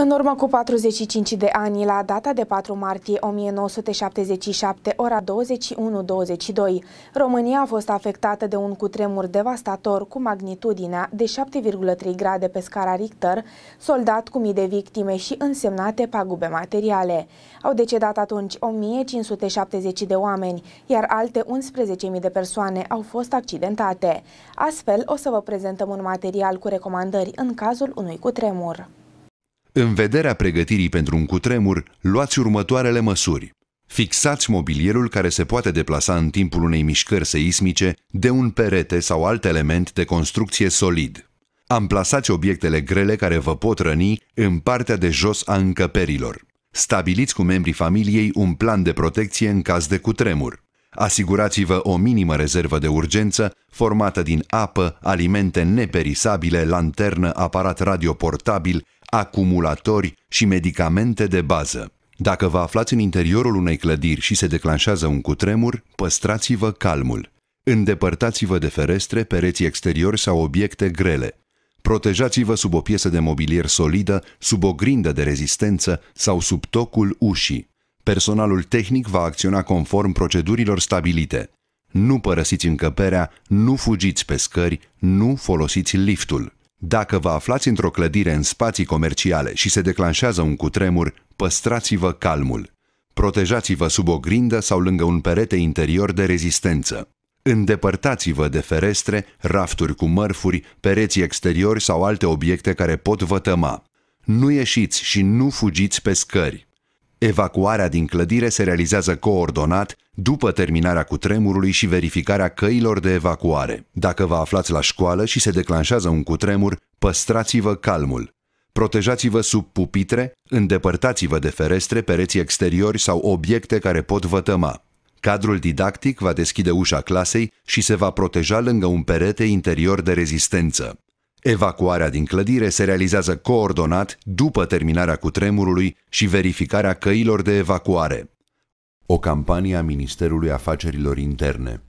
În urmă cu 45 de ani, la data de 4 martie 1977, ora 21-22, România a fost afectată de un cutremur devastator cu magnitudinea de 7,3 grade pe scara Richter, soldat cu mii de victime și însemnate pagube materiale. Au decedat atunci 1570 de oameni, iar alte 11.000 de persoane au fost accidentate. Astfel, o să vă prezentăm un material cu recomandări în cazul unui cutremur. În vederea pregătirii pentru un cutremur, luați următoarele măsuri. Fixați mobilierul care se poate deplasa în timpul unei mișcări seismice de un perete sau alt element de construcție solid. Amplasați obiectele grele care vă pot răni în partea de jos a încăperilor. Stabiliți cu membrii familiei un plan de protecție în caz de cutremur. Asigurați-vă o minimă rezervă de urgență formată din apă, alimente neperisabile, lanternă, aparat radio portabil, acumulatori și medicamente de bază. Dacă vă aflați în interiorul unei clădiri și se declanșează un cutremur, păstrați-vă calmul. Îndepărtați-vă de ferestre, pereții exteriori sau obiecte grele. Protejați-vă sub o piesă de mobilier solidă, sub o grindă de rezistență sau sub tocul ușii. Personalul tehnic va acționa conform procedurilor stabilite. Nu părăsiți încăperea, nu fugiți pe scări, nu folosiți liftul. Dacă vă aflați într-o clădire în spații comerciale și se declanșează un cutremur, păstrați-vă calmul. Protejați-vă sub o grindă sau lângă un perete interior de rezistență. Îndepărtați-vă de ferestre, rafturi cu mărfuri, pereții exteriori sau alte obiecte care pot vătăma. Nu ieșiți și nu fugiți pe scări. Evacuarea din clădire se realizează coordonat după terminarea cu tremurului și verificarea căilor de evacuare. Dacă vă aflați la școală și se declanșează un cutremur, păstrați-vă calmul. Protejați-vă sub pupitre, îndepărtați-vă de ferestre, pereții exteriori sau obiecte care pot vătăma. Cadrul didactic va deschide ușa clasei și se va proteja lângă un perete interior de rezistență. Evacuarea din clădire se realizează coordonat după terminarea cutremurului și verificarea căilor de evacuare o campanie a Ministerului Afacerilor Interne.